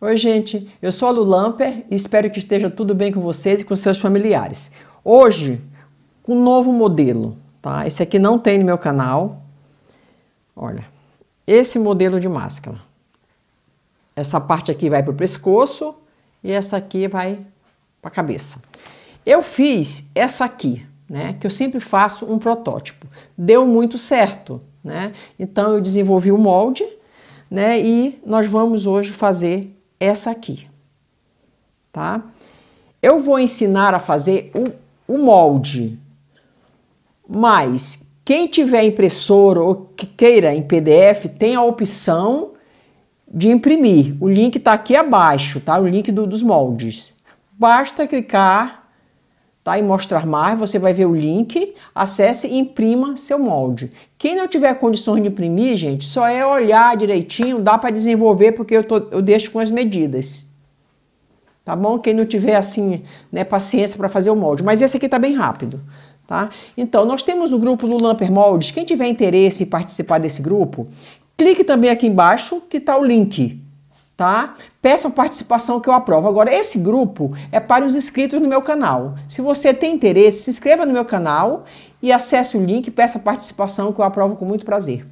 Oi, gente. Eu sou a Lu Lamper e espero que esteja tudo bem com vocês e com seus familiares. Hoje, um novo modelo, tá? Esse aqui não tem no meu canal. Olha, esse modelo de máscara. Essa parte aqui vai para o pescoço e essa aqui vai para a cabeça. Eu fiz essa aqui, né? Que eu sempre faço um protótipo. Deu muito certo, né? Então eu desenvolvi o molde, né? E nós vamos hoje fazer essa aqui, tá? Eu vou ensinar a fazer o, o molde, mas quem tiver impressora ou que queira em PDF tem a opção de imprimir. O link está aqui abaixo, tá? O link do, dos moldes. Basta clicar tá? e mostrar mais, você vai ver o link, acesse e imprima seu molde. Quem não tiver condições de imprimir, gente, só é olhar direitinho, dá para desenvolver porque eu, tô, eu deixo com as medidas. Tá bom? Quem não tiver assim, né, paciência para fazer o molde. Mas esse aqui tá bem rápido. Tá? Então, nós temos o grupo Lulamper Moldes. Quem tiver interesse em participar desse grupo, clique também aqui embaixo que está o link tá? Peçam participação que eu aprovo. Agora, esse grupo é para os inscritos no meu canal. Se você tem interesse, se inscreva no meu canal e acesse o link, peça participação que eu aprovo com muito prazer.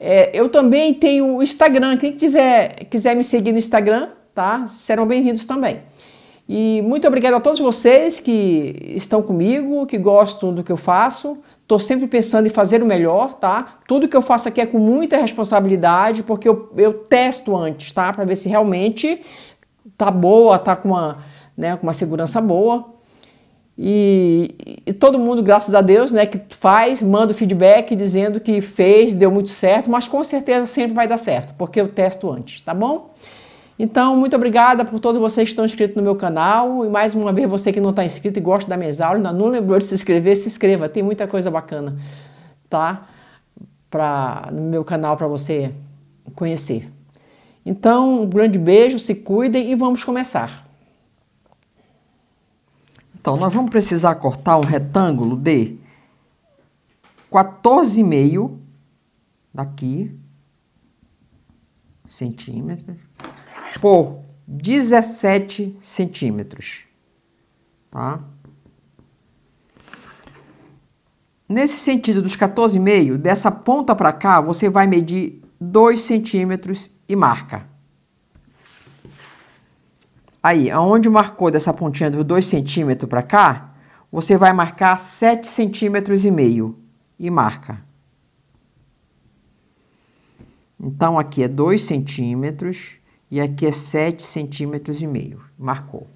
É, eu também tenho o Instagram, quem tiver, quiser me seguir no Instagram, tá? Serão bem-vindos também. E muito obrigado a todos vocês que estão comigo, que gostam do que eu faço. Estou sempre pensando em fazer o melhor, tá? Tudo que eu faço aqui é com muita responsabilidade, porque eu, eu testo antes, tá? Para ver se realmente tá boa, tá com uma, né, com uma segurança boa. E, e, todo mundo, graças a Deus, né, que faz, manda feedback dizendo que fez, deu muito certo, mas com certeza sempre vai dar certo, porque eu testo antes, tá bom? Então, muito obrigada por todos vocês que estão inscritos no meu canal. E mais uma vez, você que não está inscrito e gosta da minhas aulas, não lembrou de se inscrever, se inscreva. Tem muita coisa bacana, tá? Pra, no meu canal para você conhecer. Então, um grande beijo, se cuidem e vamos começar. Então, nós vamos precisar cortar um retângulo de 14,5 daqui centímetros por 17 centímetros. Tá? Nesse sentido dos 14,5, dessa ponta para cá, você vai medir 2 centímetros e marca. Aí, aonde marcou dessa pontinha dos 2 centímetros para cá, você vai marcar 7 centímetros e meio e marca. Então, aqui é 2 centímetros e aqui é 7 centímetros e meio, marcou.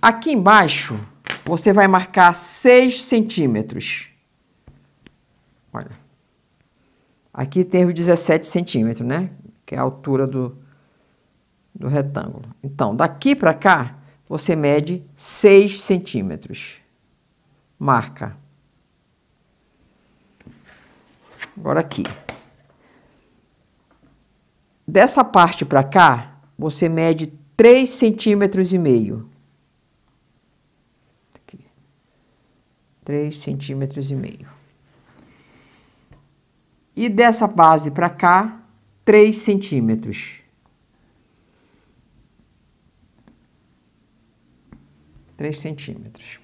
Aqui embaixo, você vai marcar 6 centímetros. Olha. Aqui tem os 17 centímetros, né? Que é a altura do, do retângulo. Então, daqui para cá, você mede 6 centímetros. Marca. Agora aqui. Dessa parte para cá, você mede 3 centímetros e meio. 3 centímetros e meio. E dessa base para cá, 3 centímetros. 3 centímetros.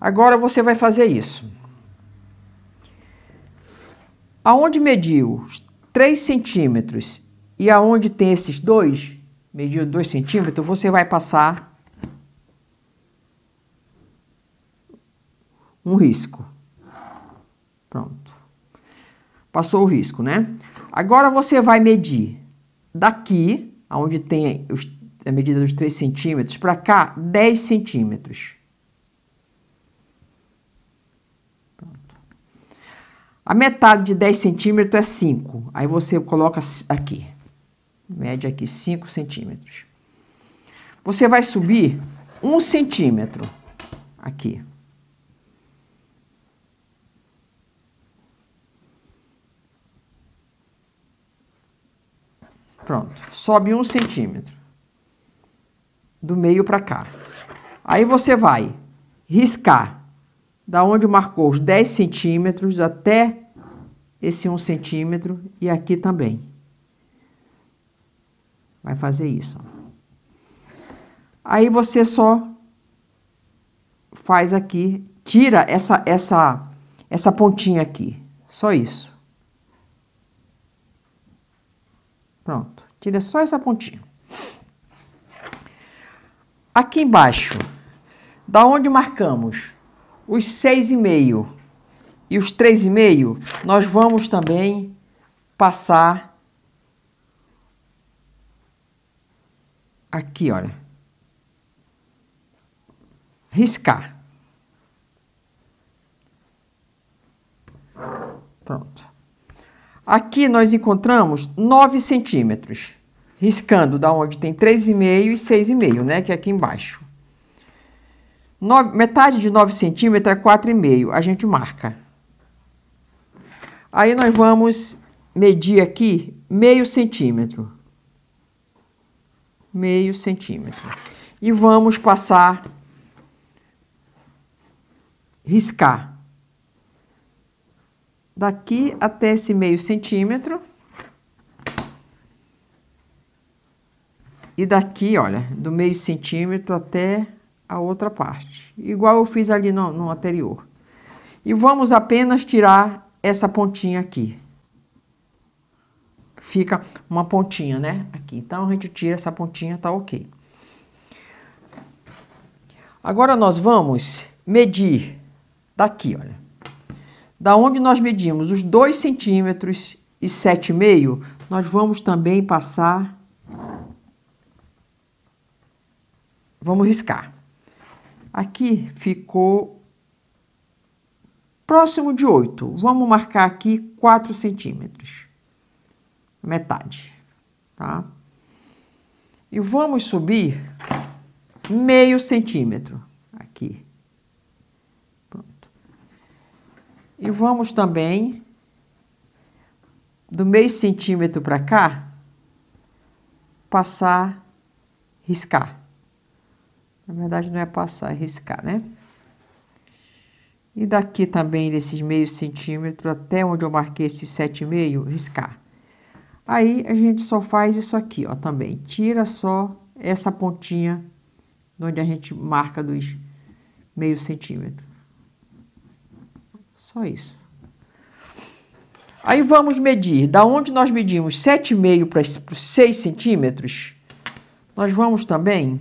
Agora você vai fazer isso. Aonde mediu os 3 centímetros e aonde tem esses dois, medindo 2 centímetros, você vai passar um risco. Pronto. Passou o risco, né? Agora você vai medir daqui, aonde tem os, a medida dos 3 centímetros, para cá, 10 centímetros. A metade de 10 centímetros é 5. Aí você coloca aqui. Mede aqui 5 centímetros. Você vai subir 1 um centímetro aqui. Pronto. Sobe 1 um centímetro. Do meio para cá. Aí você vai riscar da onde marcou os 10 centímetros até esse 1 centímetro e aqui também. Vai fazer isso. Aí você só faz aqui, tira essa, essa, essa pontinha aqui, só isso. Pronto, tira só essa pontinha. Aqui embaixo, da onde marcamos os 6,5 e os 3,5, nós vamos também passar aqui, olha. Riscar. Pronto. Aqui nós encontramos 9 centímetros, riscando da onde tem 3,5 e 6,5, né? Que é aqui embaixo. 9, metade de 9 centímetros é 4,5. A gente marca. Aí nós vamos medir aqui meio centímetro. Meio centímetro. E vamos passar, riscar. Daqui até esse meio centímetro. E daqui, olha, do meio centímetro até a outra parte, igual eu fiz ali no, no anterior. E vamos apenas tirar essa pontinha aqui. Fica uma pontinha, né? Aqui. Então, a gente tira essa pontinha, tá ok. Agora, nós vamos medir daqui, olha. Da onde nós medimos os 2 centímetros e 7,5, nós vamos também passar... Vamos riscar. Aqui ficou próximo de 8. Vamos marcar aqui 4 centímetros. Metade, tá? E vamos subir meio centímetro aqui. Pronto. E vamos também do meio centímetro para cá, passar, riscar. Na verdade, não é passar, é riscar, né? E daqui também, desses meio centímetro, até onde eu marquei esses sete meio, riscar. Aí, a gente só faz isso aqui, ó, também. Tira só essa pontinha onde a gente marca dos meio centímetro. Só isso. Aí vamos medir. Da onde nós medimos 7,5 para 6 centímetros, nós vamos também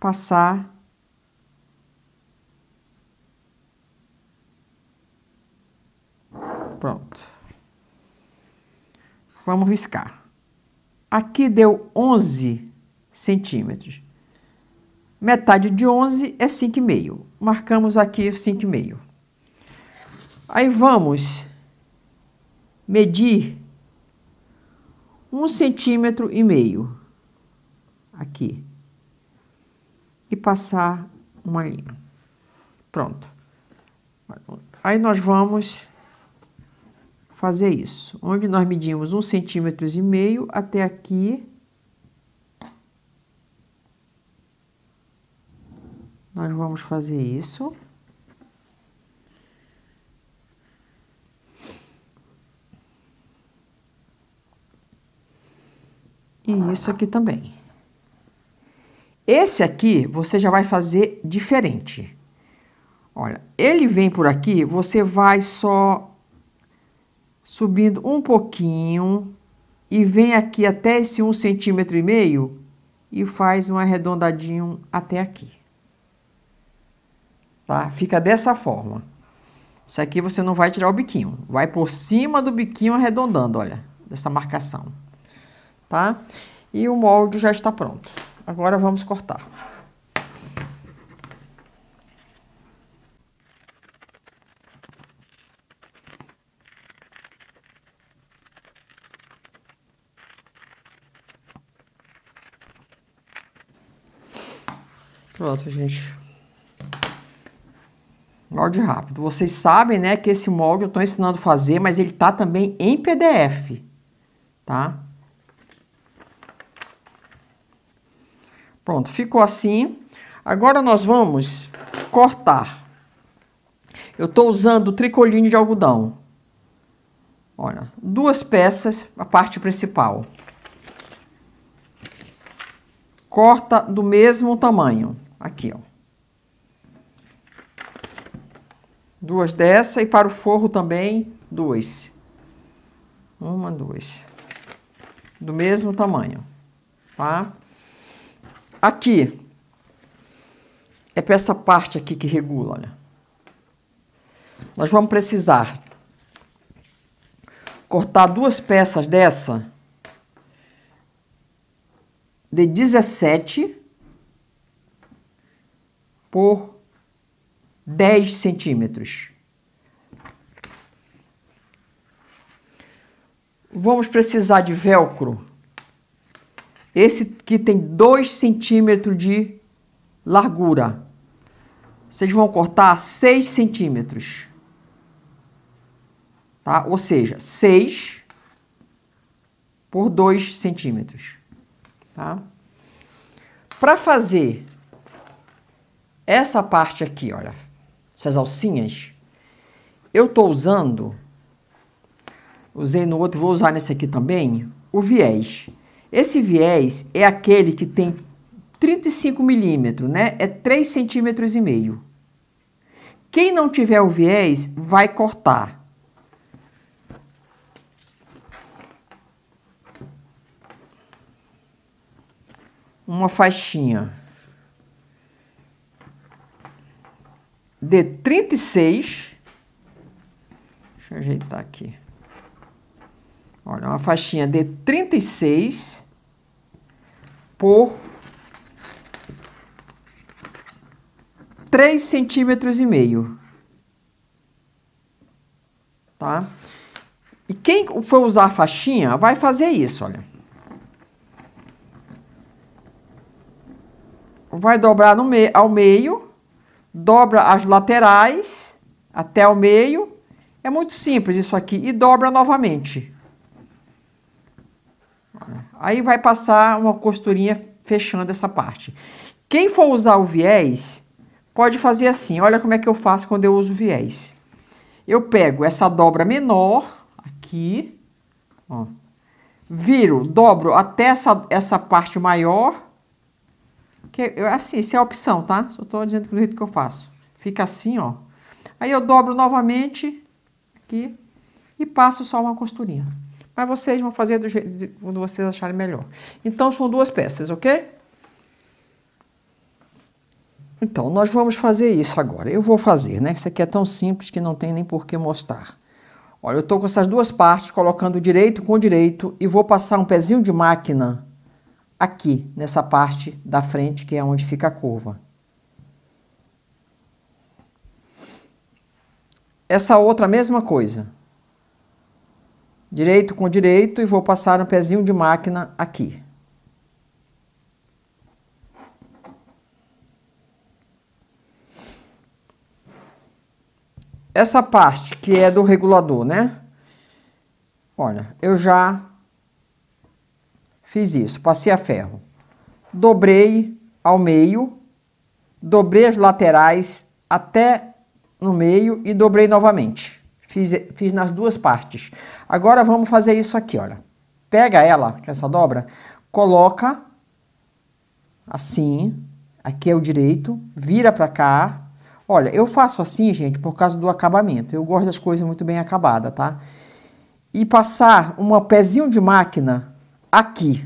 passar Pronto. Vamos riscar. Aqui deu 11 centímetros. Metade de 11 é e meio Marcamos aqui e meio Aí vamos medir um centímetro e meio aqui e passar uma linha. Pronto. Aí nós vamos fazer isso. Onde nós medimos um centímetro e meio até aqui. Nós vamos fazer isso. E isso aqui também. Esse aqui você já vai fazer diferente. Olha, ele vem por aqui, você vai só subindo um pouquinho e vem aqui até esse um centímetro e meio e faz um arredondadinho até aqui. Tá? Fica dessa forma. Isso aqui você não vai tirar o biquinho, vai por cima do biquinho arredondando, olha, dessa marcação, tá? E o molde já está pronto. Agora vamos cortar. Pronto, gente. Molde rápido. Vocês sabem, né, que esse molde eu estou ensinando a fazer, mas ele tá também em PDF, tá? Pronto, ficou assim. Agora nós vamos cortar. Eu estou usando tricoline de algodão. Olha, duas peças, a parte principal. Corta do mesmo tamanho. Aqui, ó. Duas dessa e para o forro também, duas. Uma, duas. Do mesmo tamanho, tá? Aqui, é para essa parte aqui que regula, olha. Nós vamos precisar cortar duas peças dessa de 17 por 10 centímetros. Vamos precisar de velcro esse que tem 2 centímetros de largura. Vocês vão cortar 6 centímetros. Tá? Ou seja, 6 por 2 centímetros. Tá? Para fazer essa parte aqui, olha, essas alcinhas, eu tô usando, usei no outro, vou usar nesse aqui também, o viés. Esse viés é aquele que tem 35 milímetros, né? É 3 centímetros e meio. Quem não tiver o viés, vai cortar. Uma faixinha de 36, deixa eu ajeitar aqui, Olha, uma faixinha de 36 por 3 centímetros e meio. Tá? E quem for usar a faixinha vai fazer isso, olha. Vai dobrar no me ao meio, dobra as laterais até o meio. É muito simples isso aqui e dobra novamente. Aí vai passar uma costurinha fechando essa parte. Quem for usar o viés, pode fazer assim. Olha como é que eu faço quando eu uso viés. Eu pego essa dobra menor aqui, ó, viro, dobro até essa, essa parte maior. Que eu, é assim, isso é a opção, tá? Só estou dizendo que do jeito que eu faço. Fica assim, ó. Aí eu dobro novamente aqui e passo só uma costurinha. Mas vocês vão fazer do jeito quando vocês acharem melhor. Então, são duas peças, ok? Então, nós vamos fazer isso agora. Eu vou fazer, né? Isso aqui é tão simples que não tem nem por que mostrar. Olha, eu estou com essas duas partes, colocando direito com direito, e vou passar um pezinho de máquina aqui, nessa parte da frente, que é onde fica a curva. Essa outra mesma coisa direito com direito e vou passar um pezinho de máquina aqui. Essa parte que é do regulador, né? Olha, eu já fiz isso, passei a ferro. Dobrei ao meio, dobrei as laterais até no meio e dobrei novamente. Fiz, fiz nas duas partes. Agora vamos fazer isso aqui, olha. Pega ela, é essa dobra, coloca assim, aqui é o direito, vira para cá. Olha, eu faço assim, gente, por causa do acabamento. Eu gosto das coisas muito bem acabadas, tá? E passar um pezinho de máquina aqui,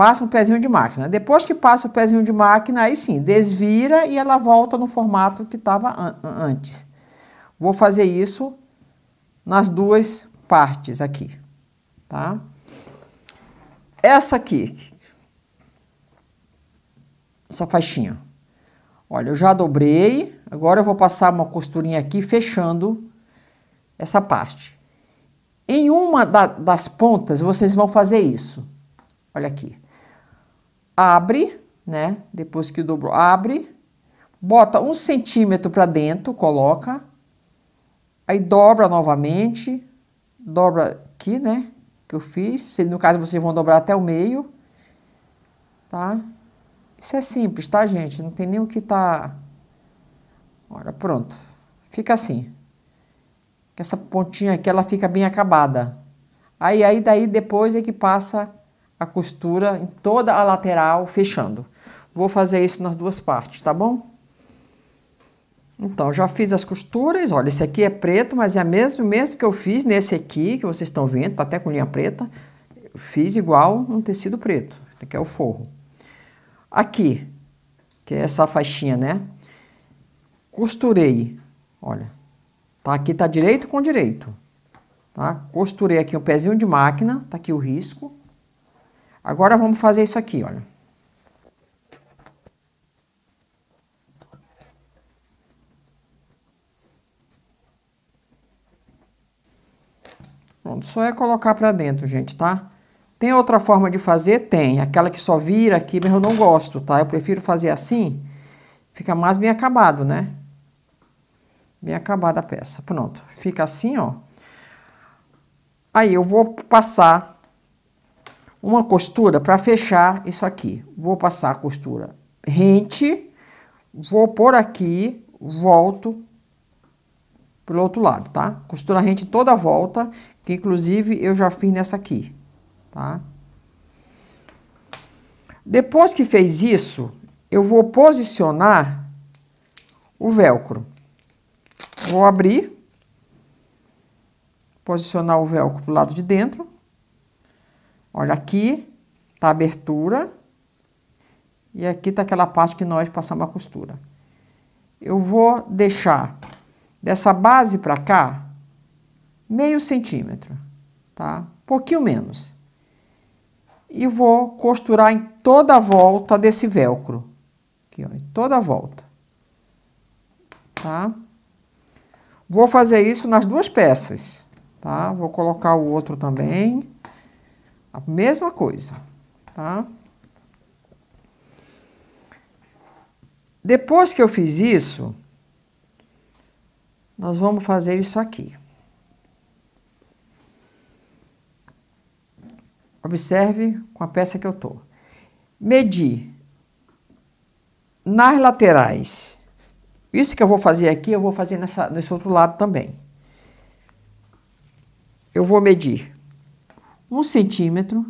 Passa um pezinho de máquina. Depois que passa o pezinho de máquina, aí sim, desvira e ela volta no formato que estava an antes. Vou fazer isso nas duas partes aqui, tá? Essa aqui, essa faixinha. Olha, eu já dobrei, agora eu vou passar uma costurinha aqui fechando essa parte. Em uma da, das pontas, vocês vão fazer isso. Olha aqui abre, né? Depois que dobrou, abre, bota um centímetro para dentro, coloca, aí dobra novamente, dobra aqui, né? Que eu fiz. No caso, vocês vão dobrar até o meio, tá? Isso é simples, tá, gente? Não tem nem o que tá. Olha, pronto. Fica assim. Essa pontinha aqui, ela fica bem acabada. Aí, aí, daí, depois é que passa a costura em toda a lateral, fechando. Vou fazer isso nas duas partes, tá bom? Então, já fiz as costuras, olha, esse aqui é preto, mas é mesmo, mesmo que eu fiz nesse aqui, que vocês estão vendo, tá até com linha preta, fiz igual um tecido preto, que é o forro. Aqui, que é essa faixinha, né? Costurei, olha, tá aqui tá direito com direito, tá? Costurei aqui um pezinho de máquina, tá aqui o risco, Agora vamos fazer isso aqui, olha. Pronto, só é colocar para dentro, gente, tá? Tem outra forma de fazer? Tem. Aquela que só vira aqui, mas eu não gosto, tá? Eu prefiro fazer assim, fica mais bem acabado, né? Bem acabada a peça. Pronto, fica assim, ó. Aí eu vou passar uma costura para fechar isso aqui. Vou passar a costura rente, vou por aqui, volto pelo outro lado, tá? Costura rente toda a volta, que inclusive eu já fiz nessa aqui, tá? Depois que fez isso, eu vou posicionar o velcro. Vou abrir, posicionar o velcro pro lado de dentro. Olha, aqui tá a abertura e aqui tá aquela parte que nós passamos a costura. Eu vou deixar dessa base para cá meio centímetro, tá? Pouquinho menos. E vou costurar em toda a volta desse velcro. Aqui, ó, em toda a volta. Tá? Vou fazer isso nas duas peças, tá? Vou colocar o outro também. A mesma coisa, tá? Depois que eu fiz isso, nós vamos fazer isso aqui. Observe com a peça que eu tô. Medir nas laterais. Isso que eu vou fazer aqui, eu vou fazer nessa, nesse outro lado também. Eu vou medir um centímetro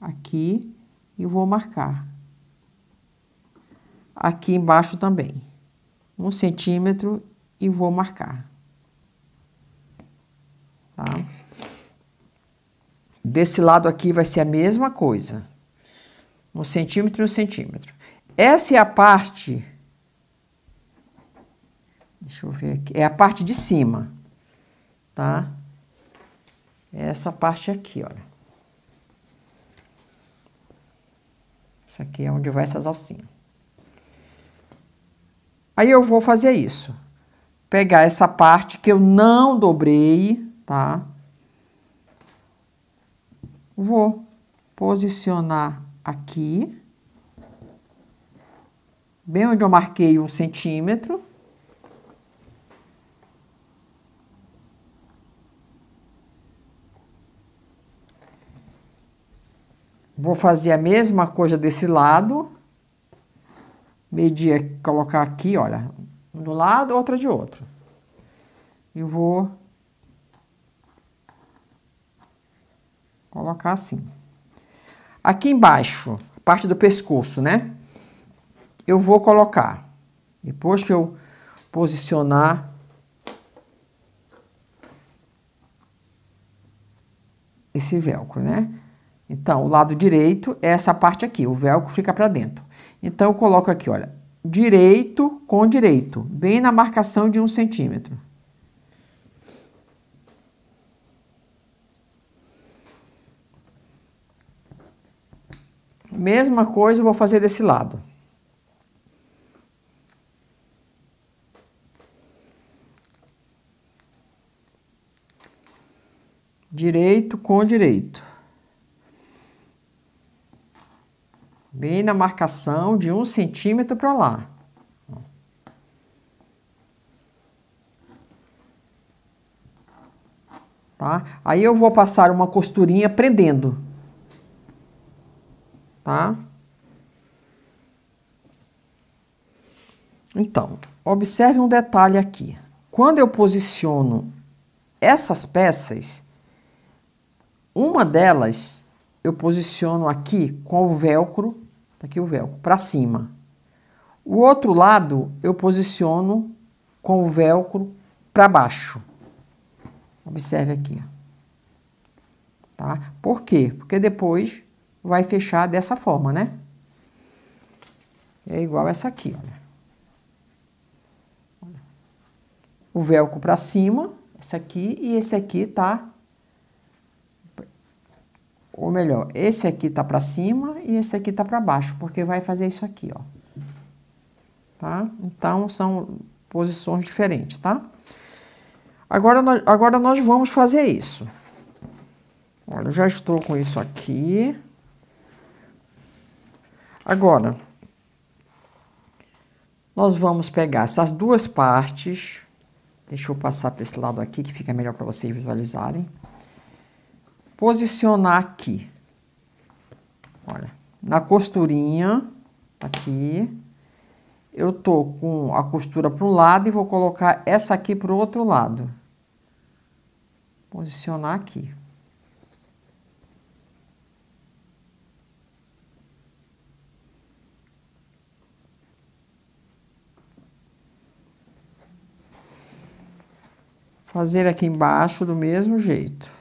aqui e vou marcar. Aqui embaixo também, um centímetro e vou marcar. Tá? Desse lado aqui vai ser a mesma coisa, um centímetro e um centímetro. Essa é a parte, deixa eu ver aqui, é a parte de cima, tá? é essa parte aqui, olha. Isso aqui é onde vai essas alcinhas. Aí eu vou fazer isso. Pegar essa parte que eu não dobrei, tá? Vou posicionar aqui. Bem onde eu marquei um centímetro. Vou fazer a mesma coisa desse lado. Medir, colocar aqui, olha, um do lado, outra de outro. E vou colocar assim. Aqui embaixo, parte do pescoço, né? Eu vou colocar, depois que eu posicionar esse velcro, né? Então, o lado direito é essa parte aqui, o velcro fica para dentro. Então, eu coloco aqui, olha, direito com direito, bem na marcação de um centímetro. Mesma coisa eu vou fazer desse lado. Direito com direito. bem na marcação de um centímetro para lá. Tá? Aí eu vou passar uma costurinha prendendo. Tá? Então, observe um detalhe aqui. Quando eu posiciono essas peças, uma delas eu posiciono aqui com o velcro, tá aqui o velcro, para cima. O outro lado eu posiciono com o velcro para baixo. Observe aqui. Tá? Por quê? Porque depois vai fechar dessa forma, né? É igual essa aqui, olha. O velcro para cima, esse aqui, e esse aqui tá ou melhor, esse aqui tá para cima e esse aqui tá para baixo, porque vai fazer isso aqui, ó. Tá? Então, são posições diferentes, tá? Agora nós, agora nós vamos fazer isso. Olha, eu já estou com isso aqui. Agora, nós vamos pegar essas duas partes. Deixa eu passar para esse lado aqui, que fica melhor para vocês visualizarem posicionar aqui. Olha, na costurinha, aqui, eu tô com a costura para um lado e vou colocar essa aqui para o outro lado. Posicionar aqui. Fazer aqui embaixo do mesmo jeito.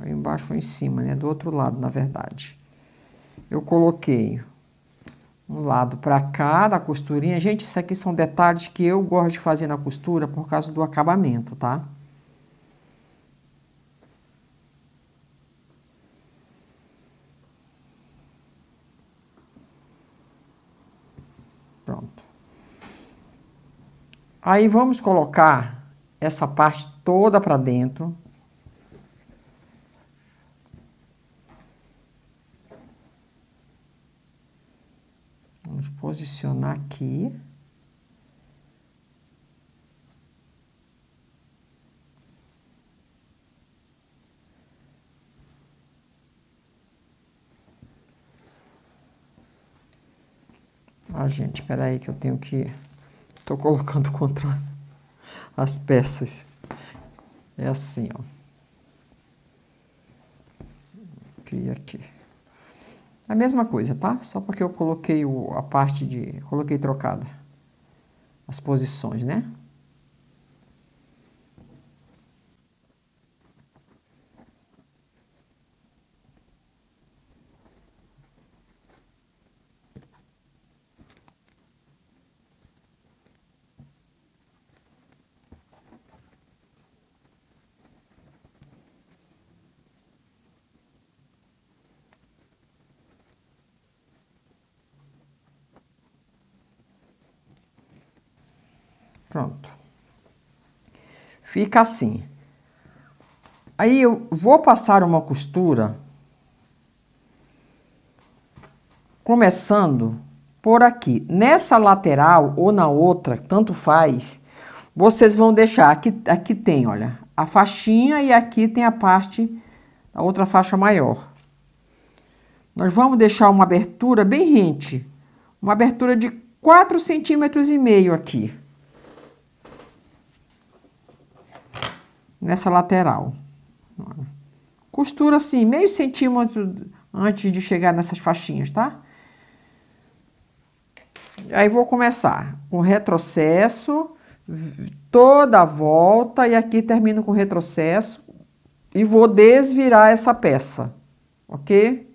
Aí embaixo foi em cima, né? Do outro lado, na verdade. Eu coloquei um lado para cá da costurinha. Gente, isso aqui são detalhes que eu gosto de fazer na costura por causa do acabamento, tá? Pronto. Aí vamos colocar essa parte toda para dentro. posicionar aqui. Ó, ah, gente, espera aí que eu tenho que... Tô colocando contra as peças. É assim, ó. Aqui e aqui. A mesma coisa, tá? Só porque eu coloquei o, a parte de... coloquei trocada as posições, né? Fica assim. Aí eu vou passar uma costura começando por aqui. Nessa lateral ou na outra, tanto faz, vocês vão deixar, aqui, aqui tem, olha, a faixinha e aqui tem a parte, a outra faixa maior. Nós vamos deixar uma abertura bem rente, uma abertura de 4 centímetros e meio aqui. nessa lateral. Costura assim, meio centímetro antes de chegar nessas faixinhas, tá? Aí vou começar com retrocesso, toda a volta, e aqui termino com retrocesso, e vou desvirar essa peça, ok?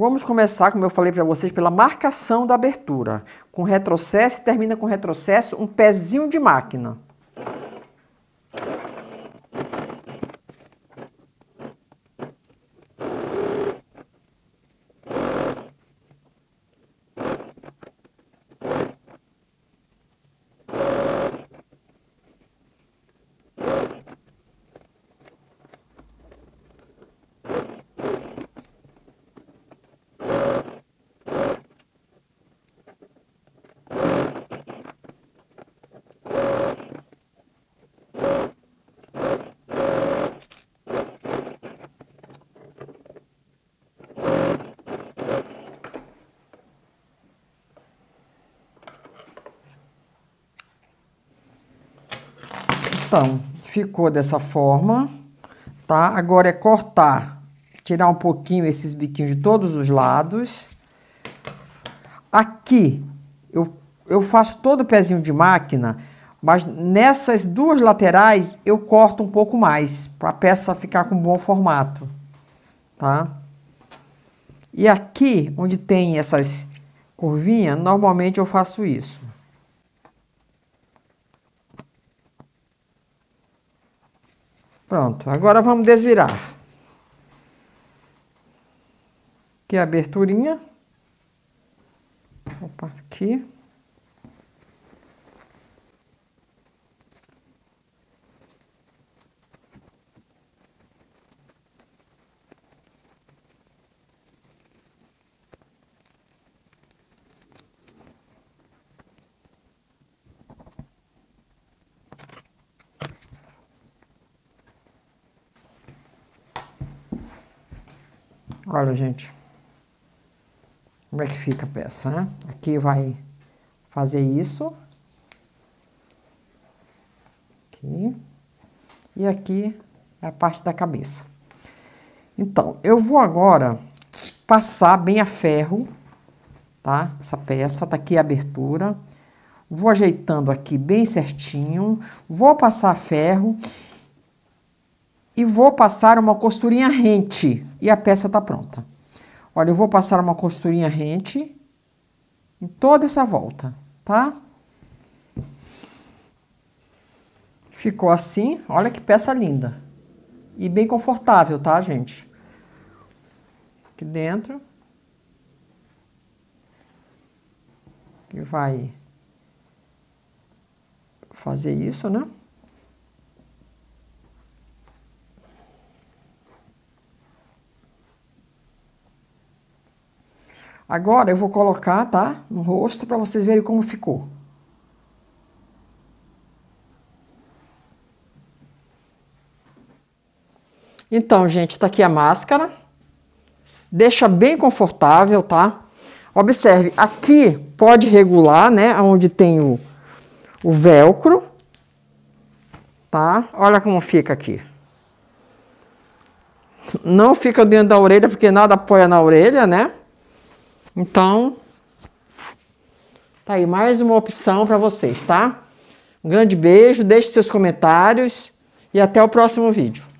Vamos começar, como eu falei para vocês, pela marcação da abertura. Com retrocesso, termina com retrocesso, um pezinho de máquina. Então, ficou dessa forma, tá? Agora é cortar, tirar um pouquinho esses biquinhos de todos os lados. Aqui, eu, eu faço todo o pezinho de máquina, mas nessas duas laterais eu corto um pouco mais, para a peça ficar com bom formato, tá? E aqui, onde tem essas curvinhas, normalmente eu faço isso. Pronto, agora vamos desvirar. Aqui a aberturinha. Opa, aqui. Olha, gente, como é que fica a peça, né? Aqui vai fazer isso. Aqui. E aqui é a parte da cabeça. Então, eu vou agora passar bem a ferro, tá? Essa peça, tá aqui a abertura. Vou ajeitando aqui bem certinho, vou passar ferro e vou passar uma costurinha rente e a peça tá pronta. Olha, eu vou passar uma costurinha rente em toda essa volta, tá? Ficou assim, olha que peça linda. E bem confortável, tá, gente? Aqui dentro. Que vai fazer isso, né? Agora eu vou colocar, tá? No rosto para vocês verem como ficou. Então, gente, tá aqui a máscara. Deixa bem confortável, tá? Observe, aqui pode regular, né? Onde tem o, o velcro, tá? Olha como fica aqui. Não fica dentro da orelha, porque nada apoia na orelha, né? Então, tá aí mais uma opção para vocês, tá? Um grande beijo, deixe seus comentários e até o próximo vídeo.